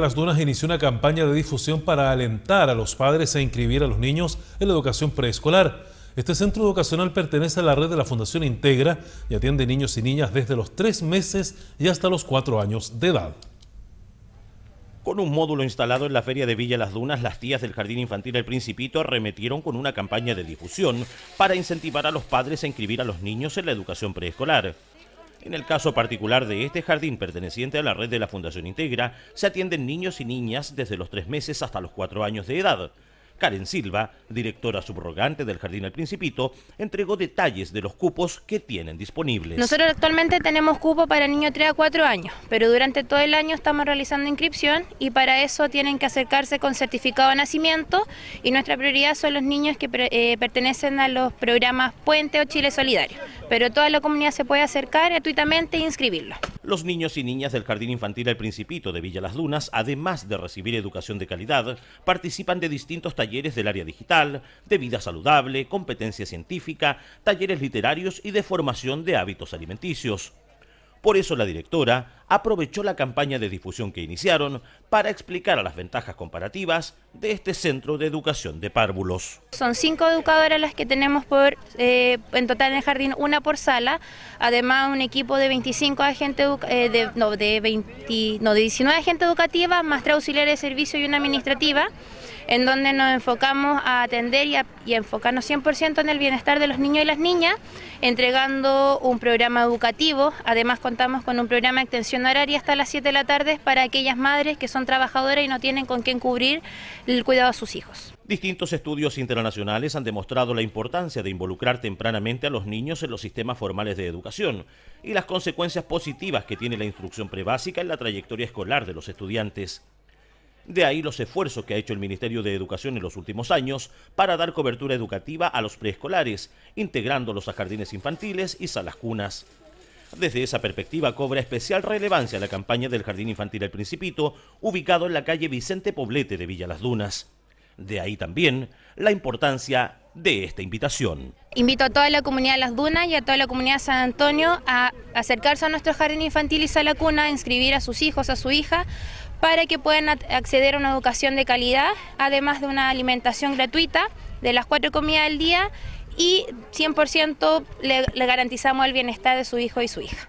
las Dunas inició una campaña de difusión para alentar a los padres a inscribir a los niños en la educación preescolar. Este centro educacional pertenece a la red de la Fundación Integra y atiende niños y niñas desde los tres meses y hasta los 4 años de edad. Con un módulo instalado en la Feria de Villa Las Dunas, las tías del Jardín Infantil El Principito arremetieron con una campaña de difusión para incentivar a los padres a inscribir a los niños en la educación preescolar. En el caso particular de este jardín perteneciente a la red de la Fundación Integra, se atienden niños y niñas desde los tres meses hasta los 4 años de edad. Karen Silva, directora subrogante del Jardín El Principito, entregó detalles de los cupos que tienen disponibles. Nosotros actualmente tenemos cupo para niños de 3 a 4 años, pero durante todo el año estamos realizando inscripción y para eso tienen que acercarse con certificado de nacimiento y nuestra prioridad son los niños que eh, pertenecen a los programas Puente o Chile Solidario, pero toda la comunidad se puede acercar gratuitamente e inscribirlo. Los niños y niñas del Jardín Infantil El Principito de Villa Las Dunas, además de recibir educación de calidad, participan de distintos talleres talleres del área digital, de vida saludable, competencia científica, talleres literarios y de formación de hábitos alimenticios. Por eso la directora aprovechó la campaña de difusión que iniciaron para explicar a las ventajas comparativas de este centro de educación de párvulos. Son cinco educadoras las que tenemos por, eh, en total en el jardín, una por sala, además un equipo de 25 agentes, eh, de, 20, de 19 agentes educativas, más tres auxiliares de servicio y una administrativa en donde nos enfocamos a atender y, enfocarnos 100% en el bienestar de los niños y las niñas, entregando un programa educativo. Además contamos con un programa de extensión horaria hasta las 7 de la tarde para aquellas madres que son trabajadoras y no tienen con quién cubrir el cuidado a sus hijos. Distintos estudios internacionales han demostrado la importancia de involucrar tempranamente a los niños en los sistemas formales de educación y las consecuencias positivas que tiene la instrucción prebásica en la trayectoria escolar de los estudiantes. De ahí los esfuerzos que ha hecho el Ministerio de Educación en los últimos años para dar cobertura educativa a los preescolares, integrándolos a jardines infantiles y salas cunas. Desde esa perspectiva cobra especial relevancia la campaña del Jardín Infantil El Principito, ubicado en la calle Vicente Poblete de Villa Las Dunas. De ahí también la importancia de esta invitación. Invito a toda la comunidad de Las Dunas y a toda la comunidad de San Antonio a acercarse a nuestro jardín infantil y sala cuna, a inscribir a sus hijos, a su hija, para que puedan acceder a una educación de calidad, además de una alimentación gratuita de las cuatro comidas al día y 100% le garantizamos el bienestar de su hijo y su hija.